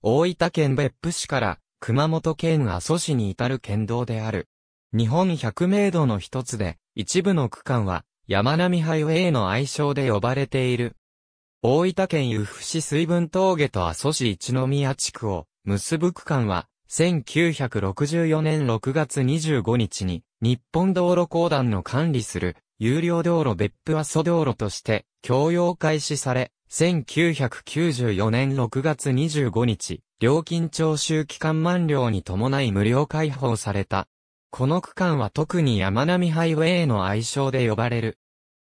大分県別府市から熊本県阿蘇市に至る県道である。日本百名道の一つで、一部の区間は山並ハイウェイの愛称で呼ばれている。大分県由布市水分峠と阿蘇市一宮地区を結ぶ区間は、1964年6月25日に日本道路公団の管理する有料道路別府阿蘇道路として共用開始され、1994年6月25日、料金徴収期間満了に伴い無料開放された。この区間は特に山並ハイウェイの愛称で呼ばれる。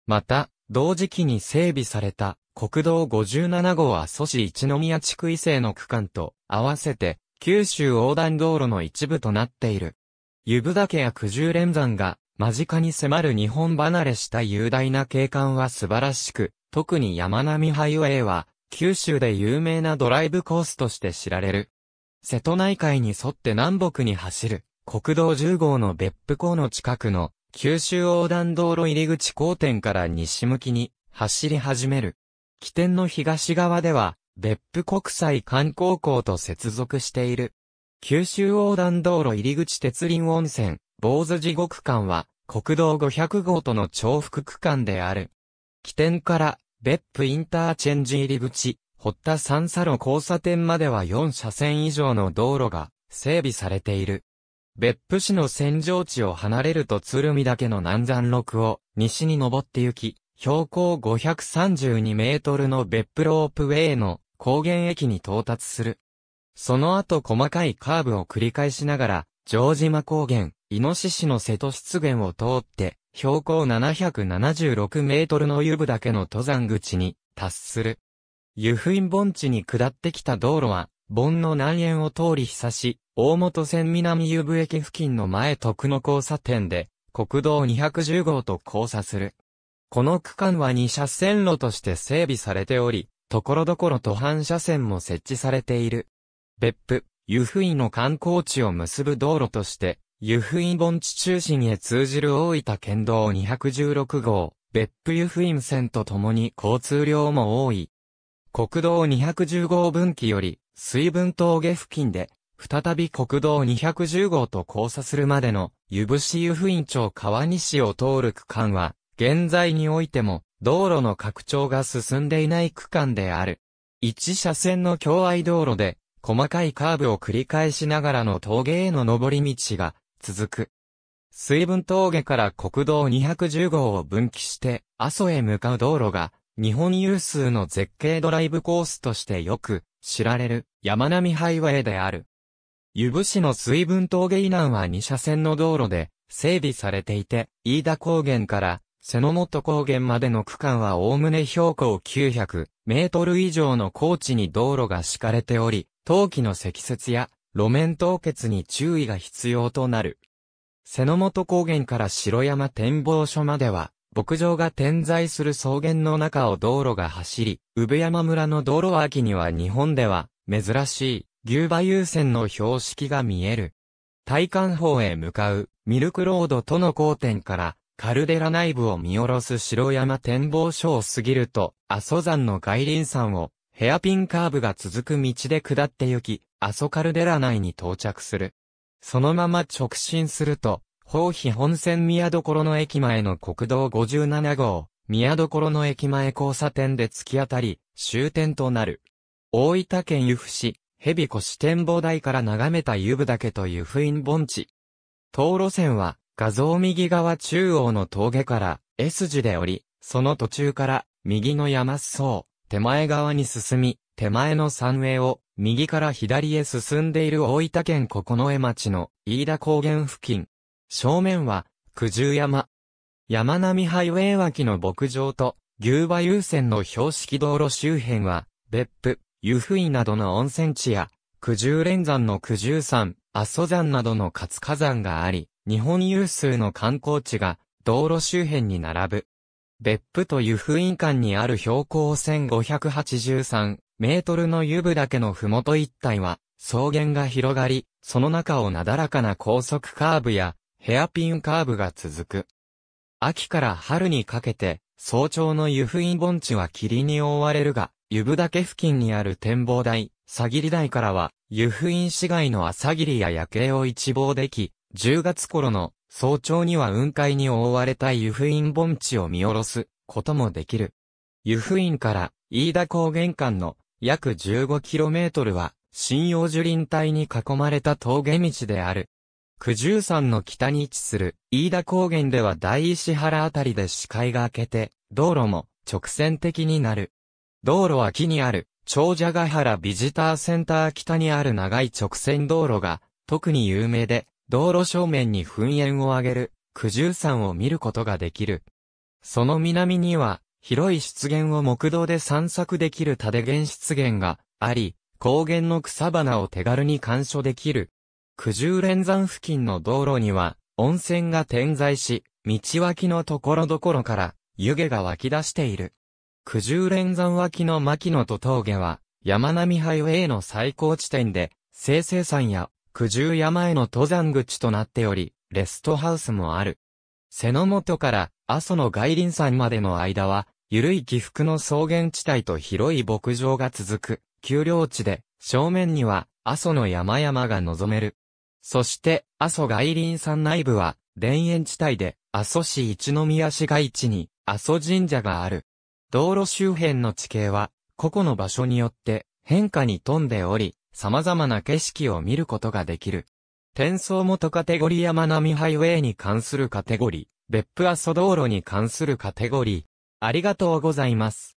また、同時期に整備された国道57号は蘇市一宮地区異性の区間と合わせて九州横断道路の一部となっている。湯部岳や九十連山が間近に迫る日本離れした雄大な景観は素晴らしく、特に山並ハイウェイは、九州で有名なドライブコースとして知られる。瀬戸内海に沿って南北に走る、国道10号の別府港の近くの、九州横断道路入り口交点から西向きに、走り始める。起点の東側では、別府国際観光港と接続している。九州横断道路入り口鉄林温泉、坊主地獄館は、国道500号との重複区間である。起点から、別府インターチェンジ入り口、堀田三佐路交差点までは4車線以上の道路が整備されている。別府市の扇状地を離れると鶴見岳の南山麓を西に登って行き、標高532メートルの別府ロープウェイの高原駅に到達する。その後細かいカーブを繰り返しながら、城島高原、イノシシの瀬戸湿原を通って、標高776メートルの湯部岳の登山口に達する。湯布院盆地に下ってきた道路は、盆の南縁を通り久し、大本線南湯部駅付近の前徳の交差点で、国道210号と交差する。この区間は2車線路として整備されており、ところどころと反車線も設置されている。別府、湯布院の観光地を結ぶ道路として、湯布院盆地中心へ通じる大分県道216号、別府湯布院線とともに交通量も多い。国道210号分岐より、水分峠付近で、再び国道210号と交差するまでの、湯市湯布院町川西を通る区間は、現在においても、道路の拡張が進んでいない区間である。一車線の境愛道路で、細かいカーブを繰り返しながらの峠への登り道が続く。水分峠から国道210号を分岐して阿蘇へ向かう道路が日本有数の絶景ドライブコースとしてよく知られる山並ハイウェイである。湯布市の水分峠以南は2車線の道路で整備されていて、飯田高原から瀬野本高原までの区間はおおむね標高900メートル以上の高地に道路が敷かれており、冬季の積雪や路面凍結に注意が必要となる。瀬の本高原から城山展望所までは、牧場が点在する草原の中を道路が走り、産山村の道路脇には日本では珍しい牛馬優先の標識が見える。体感方へ向かうミルクロードとの交点からカルデラ内部を見下ろす城山展望所を過ぎると阿蘇山の外輪山をヘアピンカーブが続く道で下って行き、アソカルデラ内に到着する。そのまま直進すると、宝比本線宮所の駅前の国道57号、宮所の駅前交差点で突き当たり、終点となる。大分県由布市、蛇越展望台から眺めた湯布岳と湯布院盆地。東路線は、画像右側中央の峠から S 字で降り、その途中から、右の山裾、手前側に進み、手前の山営を、右から左へ進んでいる大分県九重町の、飯田高原付近。正面は、九十山。山並ハイウェイ脇の牧場と、牛馬優先の標識道路周辺は、別府、湯布院などの温泉地や、九十連山の九十山、阿蘇山などの活火山があり、日本有数の観光地が、道路周辺に並ぶ。別府と湯布院間にある標高1583メートルの湯布岳のふもと一帯は、草原が広がり、その中をなだらかな高速カーブや、ヘアピンカーブが続く。秋から春にかけて、早朝の湯布院盆地は霧に覆われるが、湯布岳付近にある展望台、さぎり台からは、湯布院市街の朝霧や夜景を一望でき、10月頃の早朝には雲海に覆われた湯布院盆地を見下ろすこともできる。湯布院から飯田高原間の約 15km は新葉樹林帯に囲まれた峠道である。九十山の北に位置する飯田高原では大石原あたりで視界が明けて、道路も直線的になる。道路は木にある、長者ヶ原ビジターセンター北にある長い直線道路が特に有名で、道路正面に噴煙を上げる九十山を見ることができる。その南には、広い湿原を木道で散策できるタ原湿原があり、高原の草花を手軽に鑑賞できる。九十連山付近の道路には、温泉が点在し、道脇のところどころから、湯気が湧き出している。九十連山脇の牧野と峠は、山並ハイウェイの最高地点で、生成山や九十山への登山口となっており、レストハウスもある。瀬の本から阿蘇の外輪山までの間は、ゆるい起伏の草原地帯と広い牧場が続く、丘陵地で、正面には阿蘇の山々が望める。そして、阿蘇外輪山内部は、田園地帯で、阿蘇市一宮市街地に、阿蘇神社がある。道路周辺の地形は、個々の場所によって変化に富んでおり、様々な景色を見ることができる。転送元カテゴリー山並ハイウェイに関するカテゴリー、別府阿蘇道路に関するカテゴリー。ありがとうございます。